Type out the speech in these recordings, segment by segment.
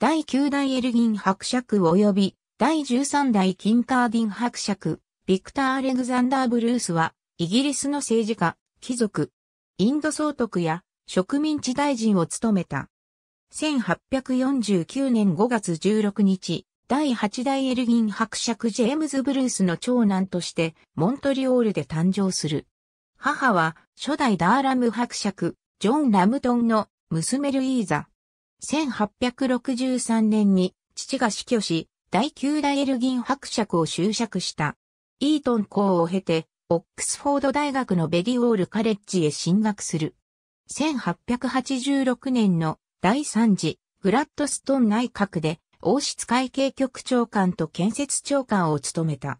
第9代エルギン伯爵及び第13代キンカーディン伯爵、ビクター・アレグザンダー・ブルースは、イギリスの政治家、貴族、インド総督や植民地大臣を務めた。1849年5月16日、第8代エルギン伯爵ジェームズ・ブルースの長男として、モントリオールで誕生する。母は、初代ダーラム伯爵、ジョン・ラムトンの娘ルイーザ。1863年に父が死去し、第9代エルギン伯爵を就職した。イートン校を経て、オックスフォード大学のベディオールカレッジへ進学する。1886年の第3次グラッドストン内閣で王室会計局長官と建設長官を務めた。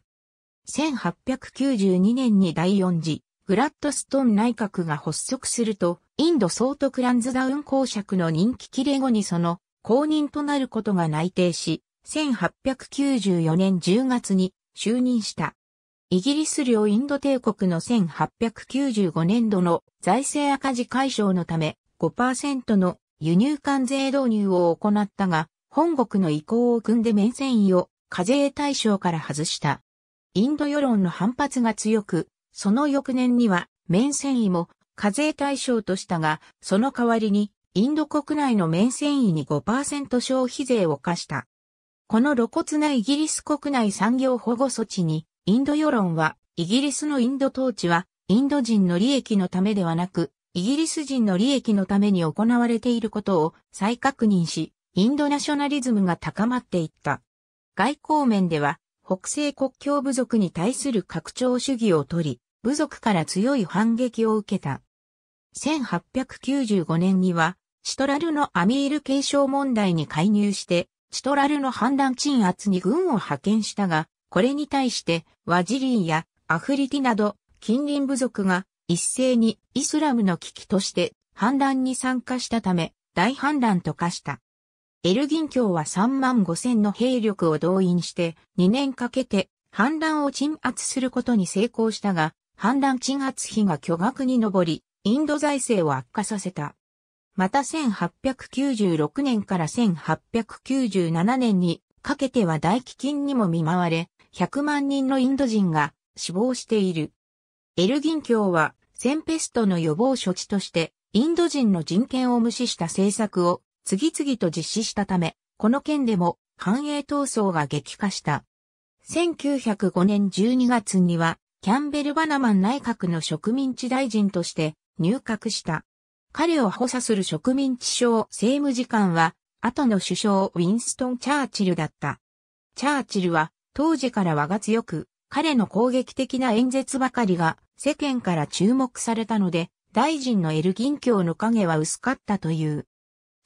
1892年に第4次グラッドストン内閣が発足すると、インド総督ランズダウン公爵の任期切れ後にその公認となることが内定し、1894年10月に就任した。イギリス領インド帝国の1895年度の財政赤字解消のため5%の輸入関税導入を行ったが、本国の意向を組んで面繊維を課税対象から外した。インド世論の反発が強く、その翌年には面繊維も課税対象としたが、その代わりに、インド国内の綿繊維に5%消費税を課した。この露骨なイギリス国内産業保護措置に、インド世論は、イギリスのインド統治は、インド人の利益のためではなく、イギリス人の利益のために行われていることを再確認し、インドナショナリズムが高まっていった。外交面では、北西国境部族に対する拡張主義を取り、部族から強い反撃を受けた。1895年には、シトラルのアミール継承問題に介入して、シトラルの反乱鎮圧に軍を派遣したが、これに対してワジリーやアフリティなど近隣部族が一斉にイスラムの危機として反乱に参加したため大反乱と化した。エルギン教は3万5千の兵力を動員して2年かけて反乱を鎮圧することに成功したが、反乱鎮圧費が巨額に上り、インド財政を悪化させた。また1896年から1897年にかけては大飢饉にも見舞われ、100万人のインド人が死亡している。エルギン教は、センペストの予防処置として、インド人の人権を無視した政策を次々と実施したため、この件でも繁栄闘争が激化した。1905年12月には、キャンベル・バナマン内閣の植民地大臣として入閣した。彼を補佐する植民地省政務次官は、後の首相ウィンストン・チャーチルだった。チャーチルは、当時から我が強く、彼の攻撃的な演説ばかりが世間から注目されたので、大臣のエルギン教の影は薄かったという。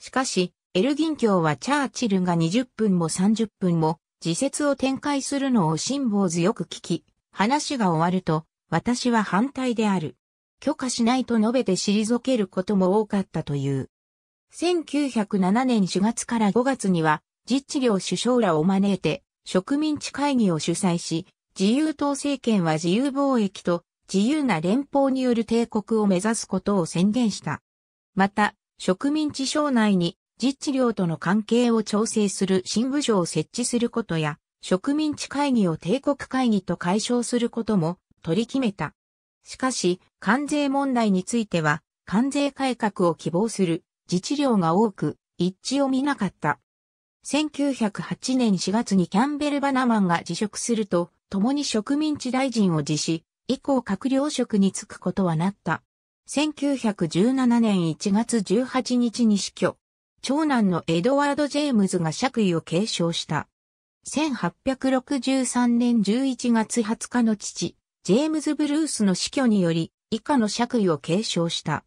しかし、エルギン教はチャーチルが20分も30分も、自説を展開するのを辛抱強く聞き、話が終わると、私は反対である。許可しないと述べて退けることも多かったという。1907年4月から5月には、実地領首相らを招いて、植民地会議を主催し、自由党政権は自由貿易と自由な連邦による帝国を目指すことを宣言した。また、植民地省内に実地領との関係を調整する新部署を設置することや、植民地会議を帝国会議と解消することも取り決めた。しかし、関税問題については、関税改革を希望する自治領が多く、一致を見なかった。1908年4月にキャンベル・バナマンが辞職すると、共に植民地大臣を辞し、以降閣僚職に就くことはなった。1917年1月18日に死去。長男のエドワード・ジェームズが爵位を継承した。1863年11月20日の父、ジェームズ・ブルースの死去により以下の爵位を継承した。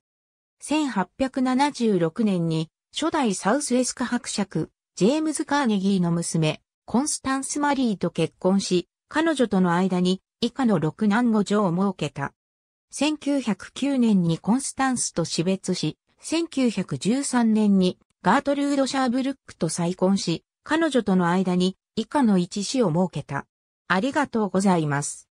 1876年に初代サウスエスカ伯爵、ジェームズ・カーネギーの娘、コンスタンス・マリーと結婚し、彼女との間に以下の六男五女を設けた。1909年にコンスタンスと死別し、1913年にガートルード・シャーブルックと再婚し、彼女との間に以下の一子を設けた。ありがとうございます。